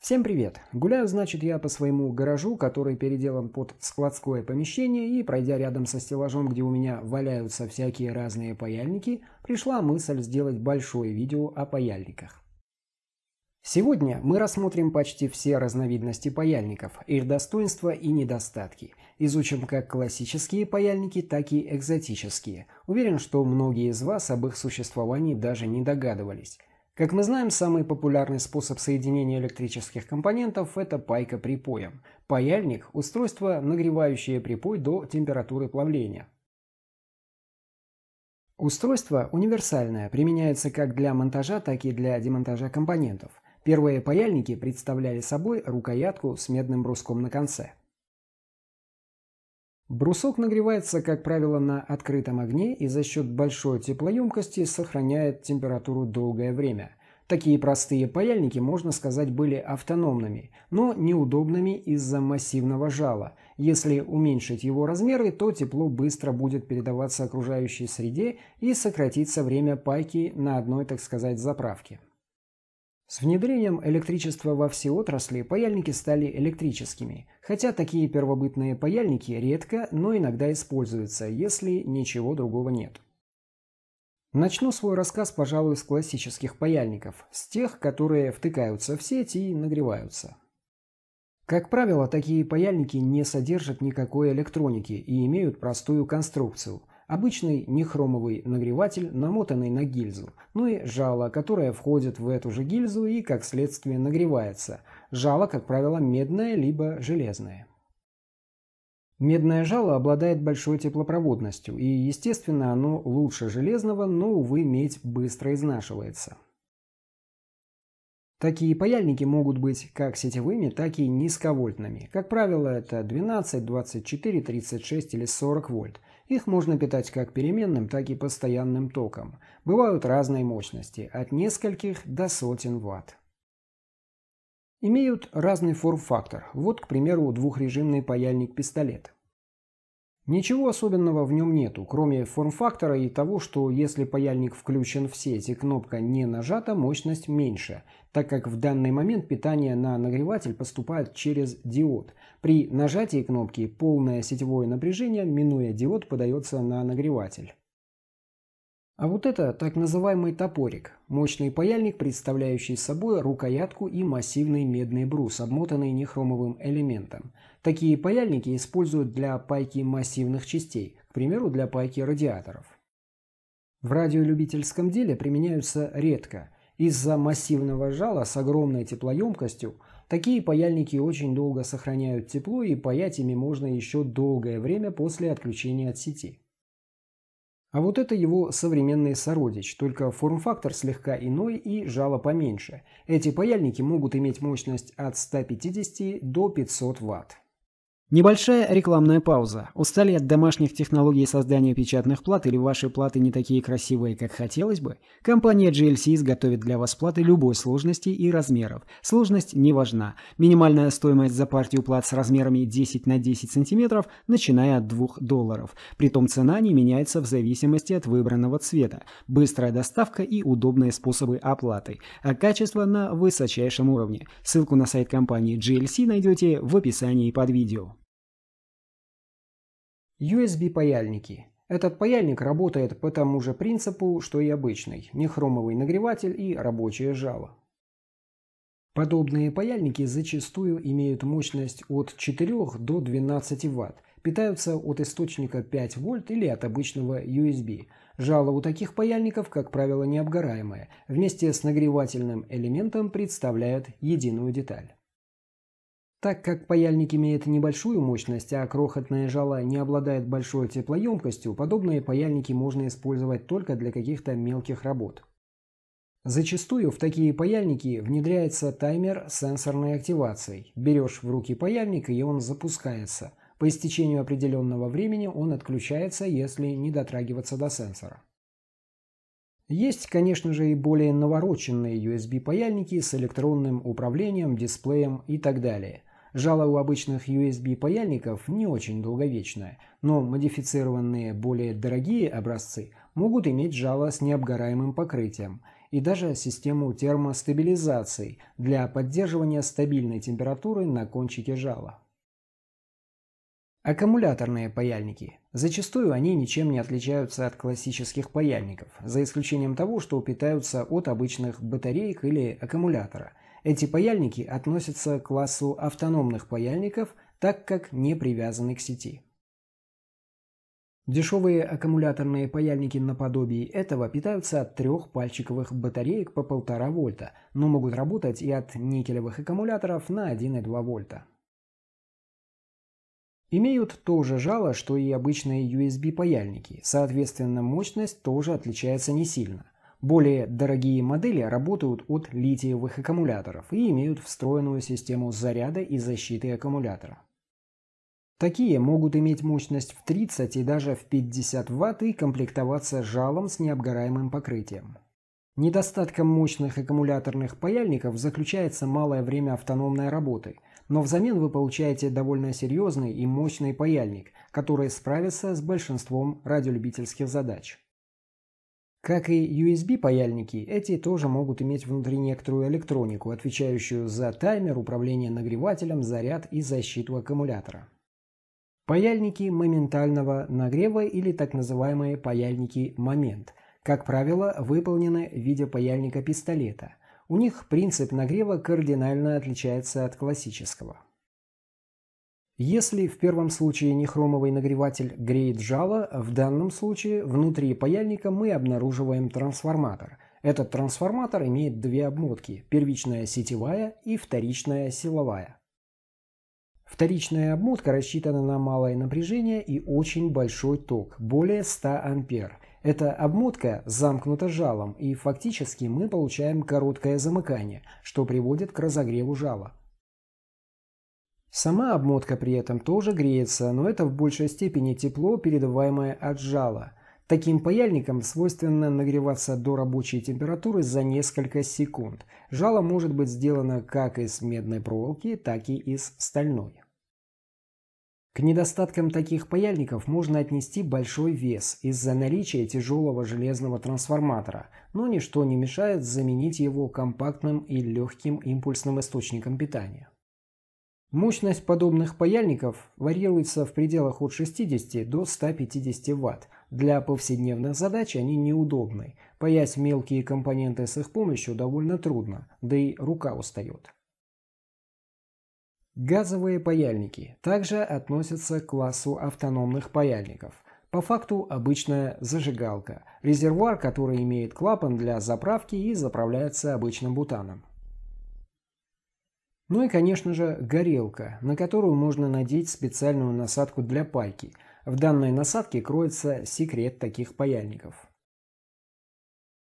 Всем привет! Гуляю, значит, я по своему гаражу, который переделан под складское помещение, и, пройдя рядом со стеллажом, где у меня валяются всякие разные паяльники, пришла мысль сделать большое видео о паяльниках. Сегодня мы рассмотрим почти все разновидности паяльников, их достоинства и недостатки. Изучим как классические паяльники, так и экзотические. Уверен, что многие из вас об их существовании даже не догадывались. Как мы знаем, самый популярный способ соединения электрических компонентов – это пайка припоем. Паяльник – устройство, нагревающее припой до температуры плавления. Устройство универсальное, применяется как для монтажа, так и для демонтажа компонентов. Первые паяльники представляли собой рукоятку с медным бруском на конце. Брусок нагревается, как правило, на открытом огне и за счет большой теплоемкости сохраняет температуру долгое время. Такие простые паяльники, можно сказать, были автономными, но неудобными из-за массивного жала. Если уменьшить его размеры, то тепло быстро будет передаваться окружающей среде и сократится время пайки на одной, так сказать, заправке. С внедрением электричества во все отрасли паяльники стали электрическими, хотя такие первобытные паяльники редко, но иногда используются, если ничего другого нет. Начну свой рассказ, пожалуй, с классических паяльников, с тех, которые втыкаются в сеть и нагреваются. Как правило, такие паяльники не содержат никакой электроники и имеют простую конструкцию. Обычный нехромовый нагреватель, намотанный на гильзу, ну и жало, которое входит в эту же гильзу и, как следствие, нагревается. Жало, как правило, медное либо железное. Медное жало обладает большой теплопроводностью, и, естественно, оно лучше железного, но, увы, медь быстро изнашивается. Такие паяльники могут быть как сетевыми, так и низковольтными. Как правило, это 12, 24, 36 или 40 вольт. Их можно питать как переменным, так и постоянным током. Бывают разной мощности, от нескольких до сотен ватт. Имеют разный форм-фактор. Вот, к примеру, двухрежимный паяльник-пистолет. Ничего особенного в нем нету, кроме форм-фактора и того, что если паяльник включен в сеть и кнопка не нажата, мощность меньше, так как в данный момент питание на нагреватель поступает через диод. При нажатии кнопки полное сетевое напряжение, минуя диод, подается на нагреватель. А вот это так называемый топорик, мощный паяльник, представляющий собой рукоятку и массивный медный брус, обмотанный нехромовым элементом. Такие паяльники используют для пайки массивных частей, к примеру, для пайки радиаторов. В радиолюбительском деле применяются редко. Из-за массивного жала с огромной теплоемкостью такие паяльники очень долго сохраняют тепло и паять ими можно еще долгое время после отключения от сети. А вот это его современный сородич, только форм-фактор слегка иной и жало поменьше. Эти паяльники могут иметь мощность от 150 до 500 Вт. Небольшая рекламная пауза. Устали от домашних технологий создания печатных плат или ваши платы не такие красивые, как хотелось бы? Компания GLC готовит для вас платы любой сложности и размеров. Сложность не важна. Минимальная стоимость за партию плат с размерами 10 на 10 см, начиная от 2 долларов. Притом цена не меняется в зависимости от выбранного цвета. Быстрая доставка и удобные способы оплаты. А качество на высочайшем уровне. Ссылку на сайт компании GLC найдете в описании под видео. USB-паяльники. Этот паяльник работает по тому же принципу, что и обычный, нехромовый нагреватель и рабочее жало. Подобные паяльники зачастую имеют мощность от 4 до 12 Вт, питаются от источника 5 вольт или от обычного USB. Жало у таких паяльников, как правило, необгораемое, вместе с нагревательным элементом представляют единую деталь. Так как паяльник имеет небольшую мощность, а крохотное жало не обладает большой теплоемкостью, подобные паяльники можно использовать только для каких-то мелких работ. Зачастую в такие паяльники внедряется таймер с сенсорной активацией. Берешь в руки паяльник и он запускается. По истечению определенного времени он отключается, если не дотрагиваться до сенсора. Есть, конечно же, и более навороченные USB-паяльники с электронным управлением, дисплеем и так далее. Жало у обычных USB-паяльников не очень долговечное, но модифицированные более дорогие образцы могут иметь жало с необгораемым покрытием и даже систему термостабилизации для поддерживания стабильной температуры на кончике жала. Аккумуляторные паяльники. Зачастую они ничем не отличаются от классических паяльников, за исключением того, что питаются от обычных батареек или аккумулятора, эти паяльники относятся к классу автономных паяльников, так как не привязаны к сети. Дешевые аккумуляторные паяльники наподобие этого питаются от трех пальчиковых батареек по 1,5 вольта, но могут работать и от никелевых аккумуляторов на 1,2 вольта. Имеют то же жало, что и обычные USB-паяльники, соответственно мощность тоже отличается не сильно – более дорогие модели работают от литиевых аккумуляторов и имеют встроенную систему заряда и защиты аккумулятора. Такие могут иметь мощность в 30 и даже в 50 Вт и комплектоваться жалом с необгораемым покрытием. Недостатком мощных аккумуляторных паяльников заключается малое время автономной работы, но взамен вы получаете довольно серьезный и мощный паяльник, который справится с большинством радиолюбительских задач. Как и USB-паяльники, эти тоже могут иметь внутри некоторую электронику, отвечающую за таймер, управление нагревателем, заряд и защиту аккумулятора. Паяльники моментального нагрева или так называемые паяльники «момент», как правило, выполнены в виде паяльника пистолета. У них принцип нагрева кардинально отличается от классического. Если в первом случае нехромовый нагреватель греет жало, в данном случае внутри паяльника мы обнаруживаем трансформатор. Этот трансформатор имеет две обмотки – первичная сетевая и вторичная силовая. Вторичная обмотка рассчитана на малое напряжение и очень большой ток – более 100 ампер. Эта обмотка замкнута жалом, и фактически мы получаем короткое замыкание, что приводит к разогреву жала. Сама обмотка при этом тоже греется, но это в большей степени тепло, передаваемое от жала. Таким паяльникам свойственно нагреваться до рабочей температуры за несколько секунд. Жало может быть сделано как из медной проволоки, так и из стальной. К недостаткам таких паяльников можно отнести большой вес из-за наличия тяжелого железного трансформатора, но ничто не мешает заменить его компактным и легким импульсным источником питания. Мощность подобных паяльников варьируется в пределах от 60 до 150 Вт. Для повседневных задач они неудобны. Паять мелкие компоненты с их помощью довольно трудно, да и рука устает. Газовые паяльники также относятся к классу автономных паяльников – по факту обычная зажигалка, резервуар, который имеет клапан для заправки и заправляется обычным бутаном. Ну и, конечно же, горелка, на которую можно надеть специальную насадку для пайки. В данной насадке кроется секрет таких паяльников.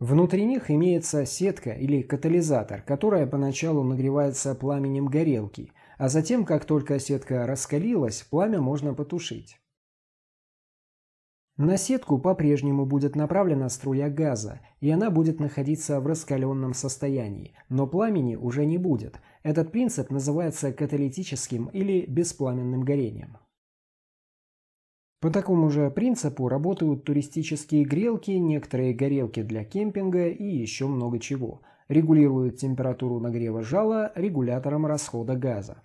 Внутри них имеется сетка или катализатор, которая поначалу нагревается пламенем горелки, а затем, как только сетка раскалилась, пламя можно потушить. На сетку по-прежнему будет направлена струя газа, и она будет находиться в раскаленном состоянии, но пламени уже не будет – этот принцип называется каталитическим или беспламенным горением. По такому же принципу работают туристические грелки, некоторые горелки для кемпинга и еще много чего. Регулируют температуру нагрева жала регулятором расхода газа.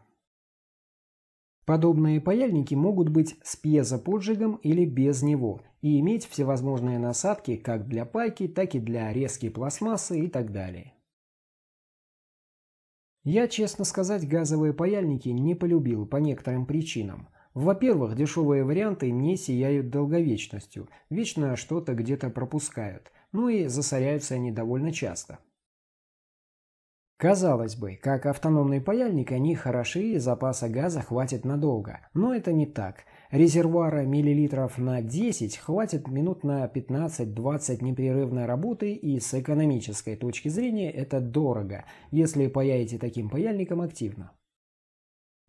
Подобные паяльники могут быть с пьезоподжигом или без него и иметь всевозможные насадки как для пайки, так и для резки пластмассы и так далее. Я, честно сказать, газовые паяльники не полюбил по некоторым причинам. Во-первых, дешевые варианты не сияют долговечностью, вечно что-то где-то пропускают, ну и засоряются они довольно часто. Казалось бы, как автономный паяльник они хороши и запаса газа хватит надолго. Но это не так. Резервуара миллилитров на 10 хватит минут на 15-20 непрерывной работы и с экономической точки зрения это дорого, если паяете таким паяльником активно.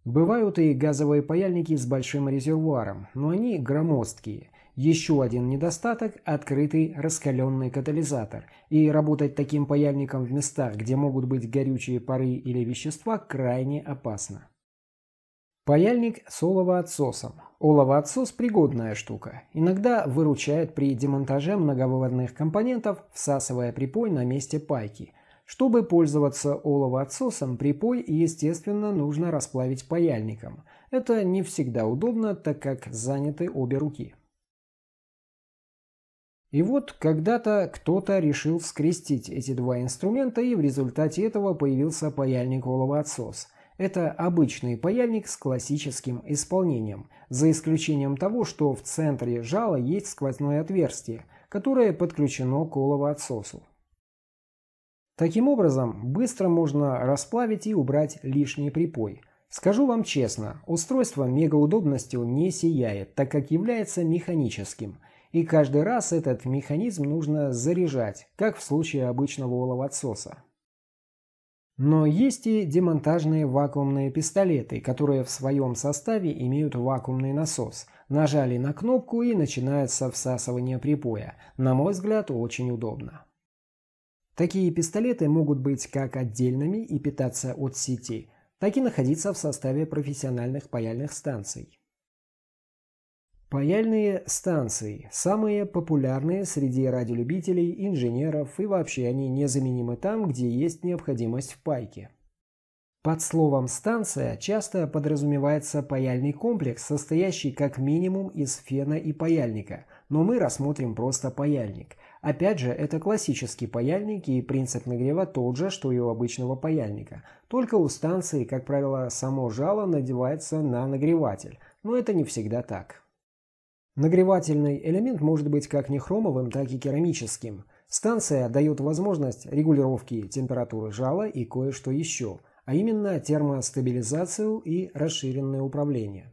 Бывают и газовые паяльники с большим резервуаром, но они громоздкие – еще один недостаток – открытый раскаленный катализатор. И работать таким паяльником в местах, где могут быть горючие пары или вещества, крайне опасно. Паяльник с Олово отсос пригодная штука. Иногда выручает при демонтаже многовыводных компонентов, всасывая припой на месте пайки. Чтобы пользоваться олово отсосом, припой, естественно, нужно расплавить паяльником. Это не всегда удобно, так как заняты обе руки. И вот когда-то кто-то решил скрестить эти два инструмента, и в результате этого появился паяльник головоотсос. Это обычный паяльник с классическим исполнением, за исключением того, что в центре жала есть сквозное отверстие, которое подключено к головоотсосу. Таким образом, быстро можно расплавить и убрать лишний припой – Скажу вам честно, устройство мегаудобностью не сияет, так как является механическим, и каждый раз этот механизм нужно заряжать, как в случае обычного оловотсоса. Но есть и демонтажные вакуумные пистолеты, которые в своем составе имеют вакуумный насос. Нажали на кнопку и начинается всасывание припоя. На мой взгляд, очень удобно. Такие пистолеты могут быть как отдельными и питаться от сети, так и находиться в составе профессиональных паяльных станций. Паяльные станции – самые популярные среди радиолюбителей, инженеров и вообще они незаменимы там, где есть необходимость в пайке. Под словом «станция» часто подразумевается паяльный комплекс, состоящий как минимум из фена и паяльника, но мы рассмотрим просто паяльник. Опять же, это классический паяльник и принцип нагрева тот же, что и у обычного паяльника. Только у станции, как правило, само жало надевается на нагреватель, но это не всегда так. Нагревательный элемент может быть как нехромовым, так и керамическим. Станция дает возможность регулировки температуры жала и кое-что еще, а именно термостабилизацию и расширенное управление.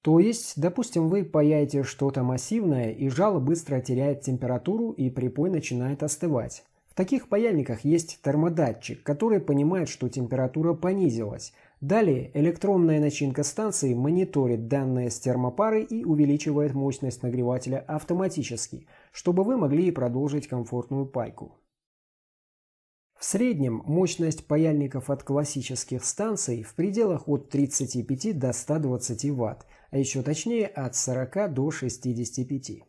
То есть, допустим, вы паяете что-то массивное, и жало быстро теряет температуру и припой начинает остывать. В таких паяльниках есть термодатчик, который понимает, что температура понизилась – Далее электронная начинка станции мониторит данные с термопары и увеличивает мощность нагревателя автоматически, чтобы вы могли продолжить комфортную пайку. В среднем мощность паяльников от классических станций в пределах от 35 до 120 Вт, а еще точнее от 40 до 65.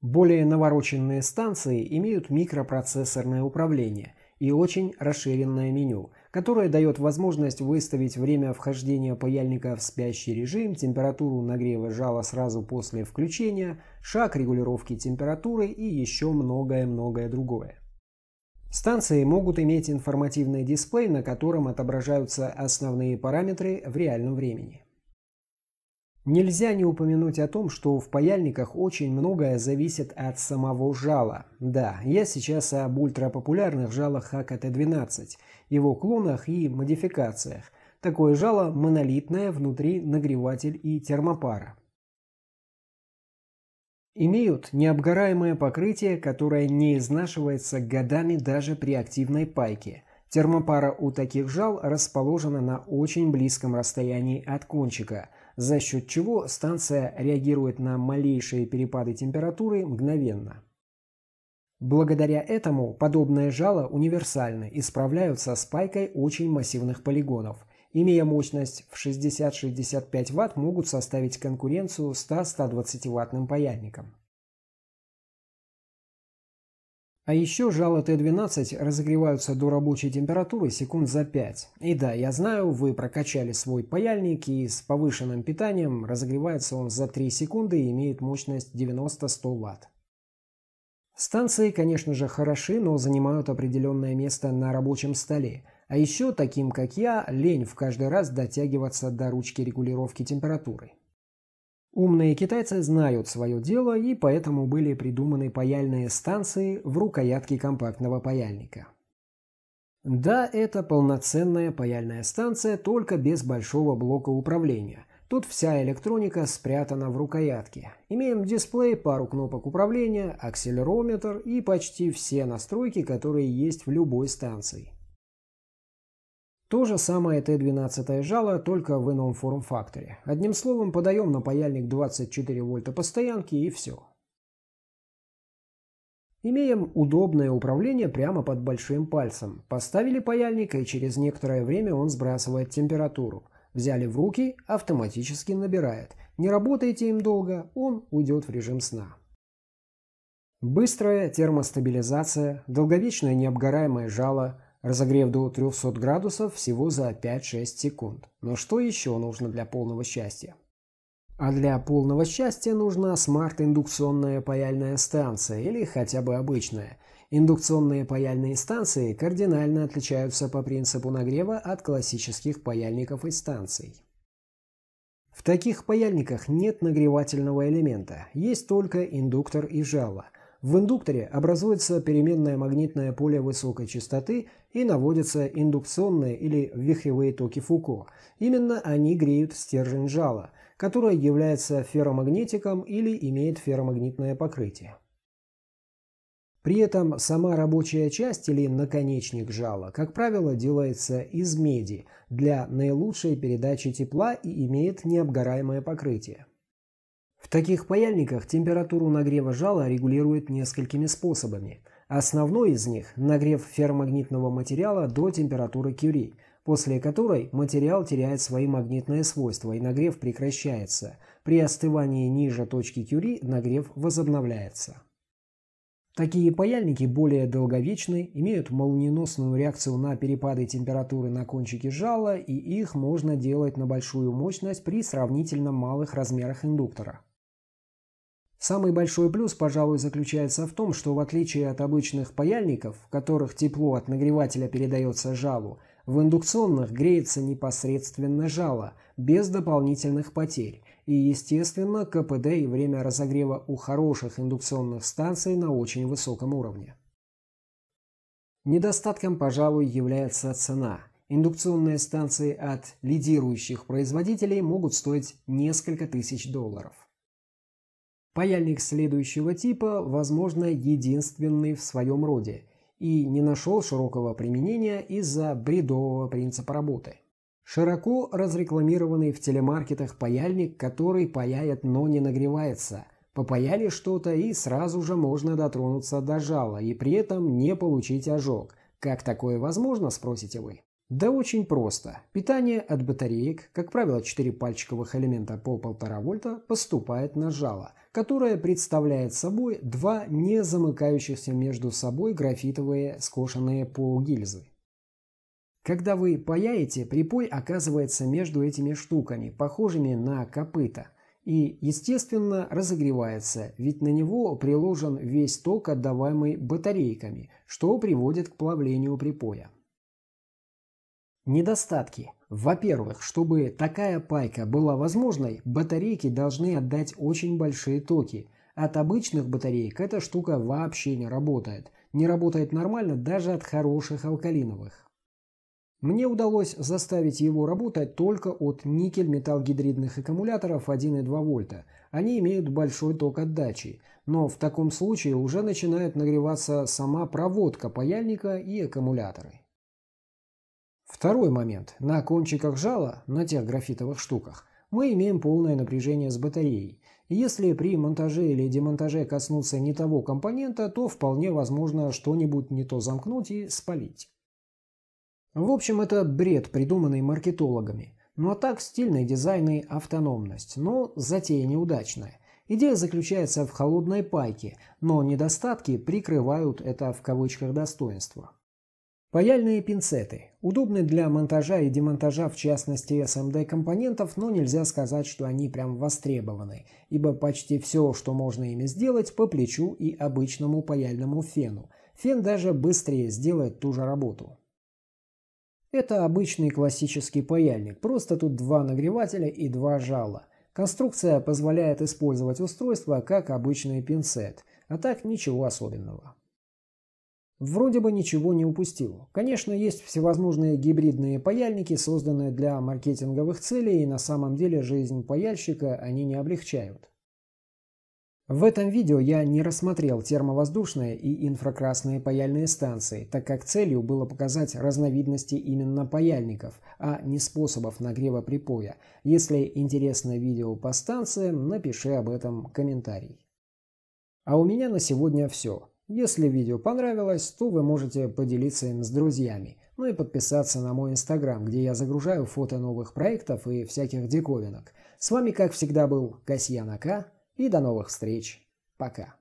Более навороченные станции имеют микропроцессорное управление – и очень расширенное меню, которое дает возможность выставить время вхождения паяльника в спящий режим, температуру нагрева жала сразу после включения, шаг регулировки температуры и еще многое-многое другое. Станции могут иметь информативный дисплей, на котором отображаются основные параметры в реальном времени. Нельзя не упомянуть о том, что в паяльниках очень многое зависит от самого жала. Да, я сейчас об ультрапопулярных жалах АКТ-12, его клонах и модификациях. Такое жало монолитное, внутри нагреватель и термопара. Имеют необгораемое покрытие, которое не изнашивается годами даже при активной пайке. Термопара у таких жал расположена на очень близком расстоянии от кончика – за счет чего станция реагирует на малейшие перепады температуры мгновенно. Благодаря этому подобные жало универсальны и справляются с пайкой очень массивных полигонов. Имея мощность в 60-65 Вт, могут составить конкуренцию 100-120 ваттным паяльникам. А еще жало Т-12 разогреваются до рабочей температуры секунд за 5. И да, я знаю, вы прокачали свой паяльник, и с повышенным питанием разогревается он за 3 секунды и имеет мощность 90-100 Вт. Станции, конечно же, хороши, но занимают определенное место на рабочем столе. А еще, таким как я, лень в каждый раз дотягиваться до ручки регулировки температуры. Умные китайцы знают свое дело, и поэтому были придуманы паяльные станции в рукоятке компактного паяльника. Да, это полноценная паяльная станция, только без большого блока управления. Тут вся электроника спрятана в рукоятке. Имеем дисплей, пару кнопок управления, акселерометр и почти все настройки, которые есть в любой станции. То же самое Т-12 жало, только в ином форм-факторе. Одним словом, подаем на паяльник 24 вольта постоянки и все. Имеем удобное управление прямо под большим пальцем. Поставили паяльник, и через некоторое время он сбрасывает температуру. Взяли в руки, автоматически набирает. Не работайте им долго, он уйдет в режим сна. Быстрая термостабилизация, долговечное необгораемое жало – Разогрев до 300 градусов всего за 5-6 секунд. Но что еще нужно для полного счастья? А для полного счастья нужна смарт-индукционная паяльная станция или хотя бы обычная. Индукционные паяльные станции кардинально отличаются по принципу нагрева от классических паяльников и станций. В таких паяльниках нет нагревательного элемента, есть только индуктор и жало. В индукторе образуется переменное магнитное поле высокой частоты, и наводятся индукционные или вихревые токи Фуко. Именно они греют стержень жала, которая является ферромагнетиком или имеет ферромагнитное покрытие. При этом сама рабочая часть или наконечник жала, как правило, делается из меди для наилучшей передачи тепла и имеет необгораемое покрытие. В таких паяльниках температуру нагрева жала регулируют несколькими способами – Основной из них – нагрев ферромагнитного материала до температуры Кюри, после которой материал теряет свои магнитные свойства и нагрев прекращается. При остывании ниже точки Кюри нагрев возобновляется. Такие паяльники более долговечны, имеют молниеносную реакцию на перепады температуры на кончике жала, и их можно делать на большую мощность при сравнительно малых размерах индуктора. Самый большой плюс, пожалуй, заключается в том, что в отличие от обычных паяльников, в которых тепло от нагревателя передается жалу, в индукционных греется непосредственно жало, без дополнительных потерь. И, естественно, КПД и время разогрева у хороших индукционных станций на очень высоком уровне. Недостатком, пожалуй, является цена. Индукционные станции от лидирующих производителей могут стоить несколько тысяч долларов. Паяльник следующего типа, возможно, единственный в своем роде и не нашел широкого применения из-за бредового принципа работы. Широко разрекламированный в телемаркетах паяльник, который паяет, но не нагревается. Попаяли что-то и сразу же можно дотронуться до жала и при этом не получить ожог. Как такое возможно, спросите вы? Да очень просто. Питание от батареек, как правило 4 пальчиковых элемента по 1,5 вольта, поступает на жало, которое представляет собой два не замыкающихся между собой графитовые скошенные полугильзы. Когда вы паяете, припой оказывается между этими штуками, похожими на копыта, и, естественно, разогревается, ведь на него приложен весь ток, отдаваемый батарейками, что приводит к плавлению припоя. Недостатки. Во-первых, чтобы такая пайка была возможной, батарейки должны отдать очень большие токи. От обычных батареек эта штука вообще не работает. Не работает нормально даже от хороших алкалиновых. Мне удалось заставить его работать только от никель-металлгидридных аккумуляторов 1,2 вольта. Они имеют большой ток отдачи, но в таком случае уже начинает нагреваться сама проводка паяльника и аккумуляторы. Второй момент. На кончиках жала, на тех графитовых штуках, мы имеем полное напряжение с батареей. Если при монтаже или демонтаже коснуться не того компонента, то вполне возможно что-нибудь не то замкнуть и спалить. В общем, это бред, придуманный маркетологами. Ну а так стильный дизайн и автономность, но затея неудачная. Идея заключается в холодной пайке, но недостатки прикрывают это в кавычках достоинства. Паяльные пинцеты. Удобны для монтажа и демонтажа, в частности, SMD-компонентов, эм но нельзя сказать, что они прям востребованы, ибо почти все, что можно ими сделать, по плечу и обычному паяльному фену. Фен даже быстрее сделает ту же работу. Это обычный классический паяльник, просто тут два нагревателя и два жала. Конструкция позволяет использовать устройство как обычный пинцет, а так ничего особенного. Вроде бы ничего не упустил. Конечно, есть всевозможные гибридные паяльники, созданные для маркетинговых целей, и на самом деле жизнь паяльщика они не облегчают. В этом видео я не рассмотрел термовоздушные и инфракрасные паяльные станции, так как целью было показать разновидности именно паяльников, а не способов нагрева припоя. Если интересно видео по станциям, напиши об этом комментарий. А у меня на сегодня все. Если видео понравилось, то вы можете поделиться им с друзьями, ну и подписаться на мой инстаграм, где я загружаю фото новых проектов и всяких диковинок. С вами, как всегда, был Касьян Ака, и до новых встреч. Пока.